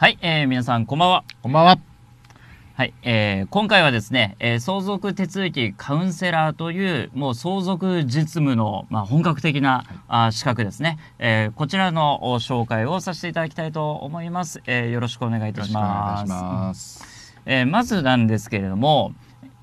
はい、えー、皆さんこんばんは。こんばんは。はい、えー、今回はですね、えー、相続手続きカウンセラーというもう相続実務の、まあ、本格的な、はい、あ資格ですね、えー、こちらの紹介をさせていただきたいと思います。えー、よろしくお願いいたします。まえまずなんですけれども、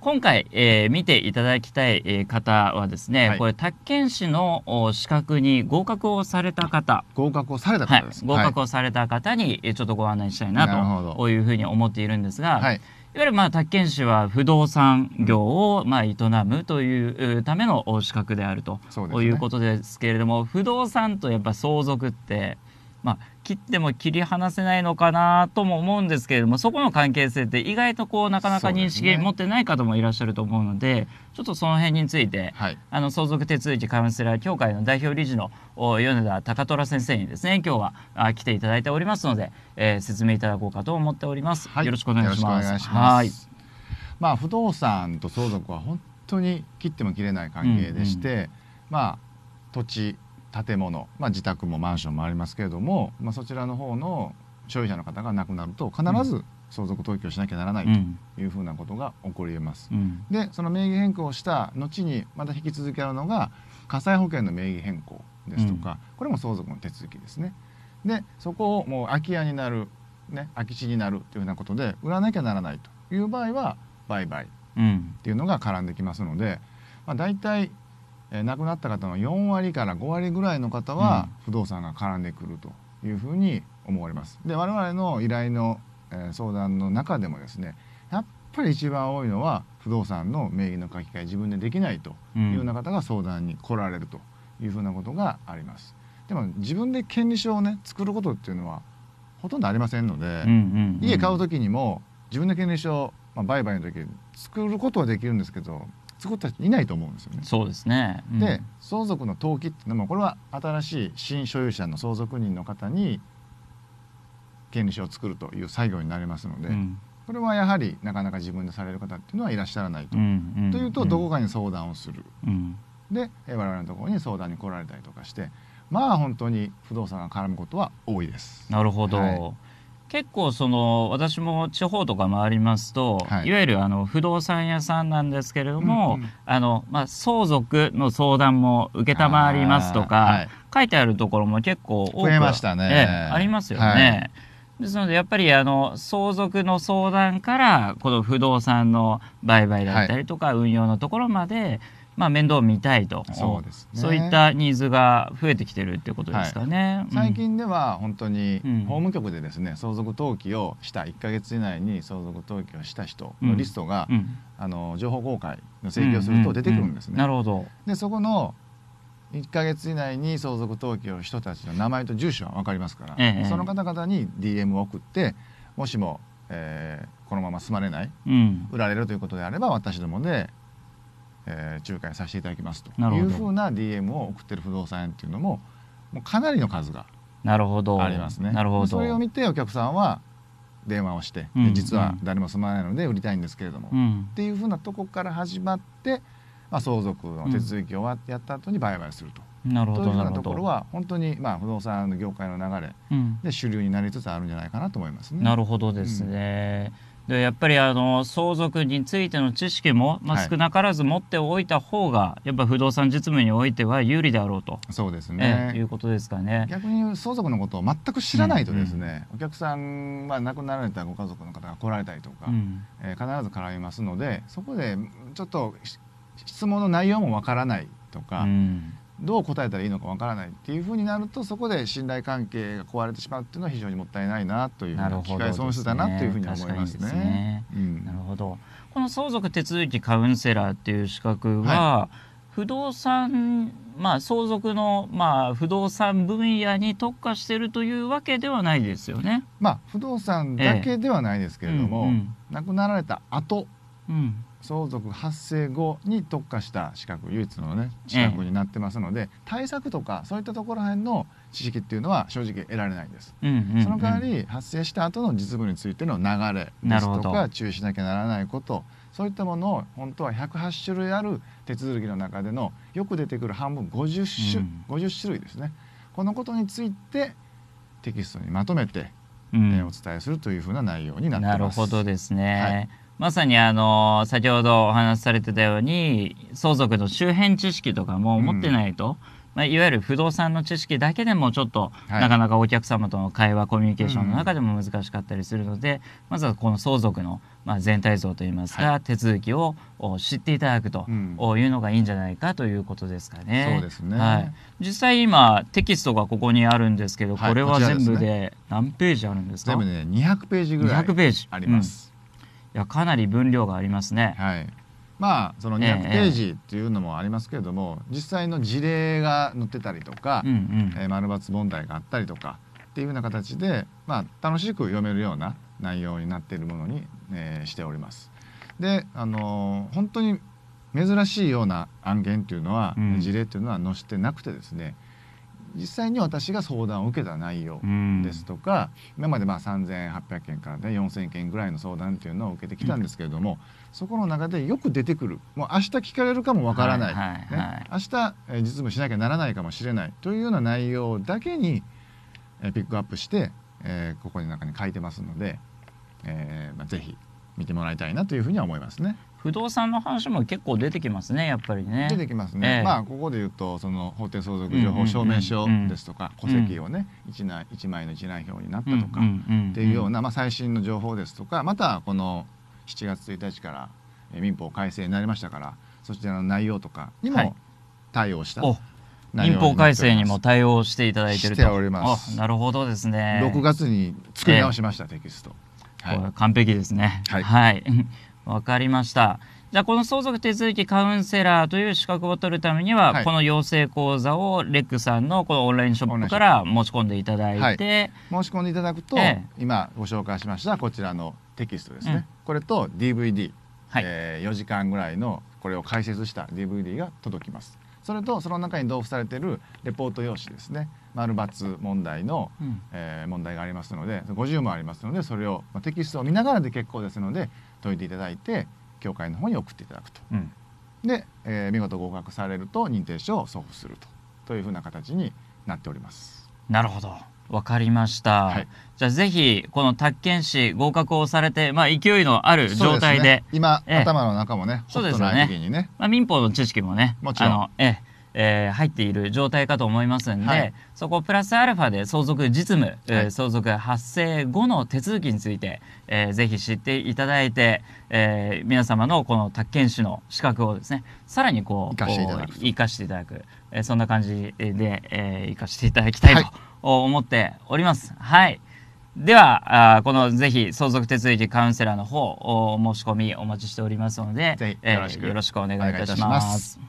今回、えー、見ていただきたい、えー、方はですね、はい、これ、宅建士の資格に合格をされた方、合格をされた方です、はい、合格をされた方に、ちょっとご案内したいなというふうに思っているんですが、はい、いわゆる、まあ、宅建士は不動産業を、まあ、営むというための資格であるとう、ね、いうことですけれども、不動産とやっぱ相続って、まあ、切っても切り離せないのかなとも思うんですけれどもそこの関係性って意外とこうなかなか認識持ってない方もいらっしゃると思うので、ね、ちょっとその辺について、はい、あの相続手続きカウンセラー協会の代表理事の米田高虎先生にですね今日は来ていただいておりますので、えー、説明いただこうかと思っております。はい、よろしくお願いします。まあ、不動産と相続は本当に切っても切れない関係でして、うんうん、まあ土地建物、まあ、自宅もマンションもありますけれども、まあ、そちらの方の所有者の方が亡くなると必ず相続登記をしなきゃならないというふうなことが起こりえます。うん、でその名義変更をした後にまた引き続きあるのが火災保険の名義変更ですとか、うん、これも相続の手続きですね。でそこをもう空き家になる、ね、空き地になるというようなことで売らなきゃならないという場合は売買っていうのが絡んできますので、まあ、大体えー、亡くなった方の4割から5割ぐらいの方は不動産が絡んでくるというふうに思われます。で我々の依頼の、えー、相談の中でもですねやっぱり一番多いのは不動産の名義の書き換え自分でできないというような方が相談に来られるというふうなことがあります。でも自分で権利書をね作ることっていうのはほとんどありませんので、うんうんうん、家買う時にも自分で権利書、まあ、売買の時作ることはできるんですけど継た人いないと思うんですよね。そうですね、うん、で相続の登記っていうのもこれは新しい新所有者の相続人の方に権利書を作るという作業になりますので、うん、これはやはりなかなか自分でされる方っていうのはいらっしゃらないと。うんうん、というとどこかに相談をする。で我々のところに相談に来られたりとかしてまあ本当に不動産が絡むことは多いです。なるほど、はい結構その私も地方とか回りますと、はい、いわゆるあの不動産屋さんなんですけれども、うんうん、あのまあ、相続の相談も承りますとか、はい、書いてあるところも結構多く増えましたね、ありますよね。はいですのでやっぱりあの相続の相談からこの不動産の売買だったりとか運用のところまでまあ、面倒を見たいとそうです、ね、そういったニーズが増えてきてるってことですかね、はい、最近では本当に法務局でですね、相続登記をした1か月以内に相続登記をした人のリストが、うんあの情報公開の請求をすると出てくるんですね。なるほどでそこの1か月以内に相続登記を人たちの名前と住所は分かりますから、ええ、その方々に DM を送ってもしも、えー、このまま進まれない、うん、売られるということであれば私どもでえー、仲介させていただきますというふうな DM を送ってる不動産屋っていうのももうかなりの数がなるほどありますね。なるほどそれを見てお客さんは電話をして、うん、実は誰も住まないので売りたいんですけれども、うん、っていうふうなとこから始まって、まあ、相続の手続きをやった後に売買すると。なるほどというようなところは本当にまあ不動産の業界の流れで主流になりつつあるんじゃないかなと思いますね。なるほどですね。うんでやっぱりあの相続についての知識も、まあ、少なからず持っておいた方が、はい、やっぱ不動産実務においては有利であろうとそうですね、いうことですかね逆に相続のことを全く知らないとですね、うんうん、お客さん、まあ、亡くなられたご家族の方が来られたりとか、うん、えー、必ず絡みますのでそこでちょっと質問の内容もわからないとか、うん、どう答えたらいいのかわからないっていうふうになるとそこで信頼関係が壊れてしまうっていうのは非常にもったいないなというう機会損失だなというふうに思いますね。なるほどこの相続手続きカウンセラーっていう資格は、はい、不動産まあ相続のまあ不動産分野に特化してるというわけではないですよね。まあ不動産だけではないですけれども、ええうんうん、亡くなられた後、うん、相続発生後に特化した資格唯一のね資格になってますので、ええ、対策とかそういったところへんの知識っていうのは正直得られないんです、うんうん、その代わり発生した後の実務についての流れですとか注意しなきゃならないことそういったものを本当は108種類ある手続きの中でのよく出てくる半分50種,、うん、50種類ですねこのことについてテキストにまとめて、うん、えー、お伝えするというふうな内容になってます。なるほどですね、はいまさにあの先ほどお話しされてたように相続の周辺知識とかも持ってないと、うん、まあ、いわゆる不動産の知識だけでもちょっと、はい、なかなかお客様との会話コミュニケーションの中でも難しかったりするので、うん、まずはこの相続の、まあ、全体像といいますか、はい、手続きを知っていただくというのがいいんじゃないかということですかね。そうですね、はい、実際今テキストがここにあるんですけど、これは全部で何ページあるんですか、はい、ね、全部ね200ページぐらいあります。うんいやかなり分量がありますね。はいまあその200ページっていうのもありますけれども、ええ、実際の事例が載ってたりとか、うんうんえ丸抜問題があったりとかっていうような形で、まあ、楽しく読めるような内容になっているものに、えー、しております。で、あのー、本当に珍しいような案件っていうのは、うん、事例っていうのは載せてなくてですね、実際に私が相談を受けた内容ですとか、うん、今までまあ3,800件から、ね、4,000件ぐらいの相談っていうのを受けてきたんですけれども、うん、そこの中でよく出てくるもう明日聞かれるかもわからないはいはいはい、ね、明日、え実務しなきゃならないかもしれないというような内容だけに、えピックアップして、えー、ここに中に書いてますので、えーまあ、ぜひ見てもらいたいなというふうには思いますね。不動産の話も結構出てきますねやっぱりね。出てきますね。えー、まあここで言うとその法定相続情報証明書ですとか、戸籍をね一枚一枚の一覧表になったとかっていうようなまあ最新の情報ですとかまたこの7月1日から民法改正になりましたからそちらの内容とかにも対応した、はい。民法改正にも対応していただいてると。なるほどですね。6月に作り直しました、えー、テキスト。はい、完璧ですね。はい、はいわかりました。じゃあこの相続手続きカウンセラーという資格を取るためには、はい、この養成講座をレックさんのこのオンラインショップから申し込んでいただいて、はい、申し込んでいただくと、えー、今ご紹介しましたこちらのテキストですね、うん、これと DVD、はい、えー、4時間ぐらいのこれを解説した DVD が届きます。それとその中に同封されてるレポート用紙ですね丸×問題の、うん、えー、問題がありますので50問ありますのでそれを、まあ、テキストを見ながらで結構ですので解いていただいて教会の方に送っていただくと。うん、で、えー、見事合格されると認定証を送付するとというふうな形になっております。なるほどわかりました、はい、じゃあぜひこの宅建士合格をされて、まあ、勢いのある状態で、ね、今、ええ、頭の中もねそうですよね、ね、まあ、民法の知識もねもちろんあの、ええ、えー、入っている状態かと思いますんで、はい、そこプラスアルファで相続実務、はい、相続発生後の手続きについて、えー、ぜひ知っていただいて、えー、皆様のこの宅建士の資格をですねさらにこう生かしていただく、えー、そんな感じで、えー、生かしていただきたいと思っております。はい、はいではあこのぜひ相続手続きカウンセラーの方お申し込みお待ちしておりますのでよろ,、えー、よろしくお願いいたします。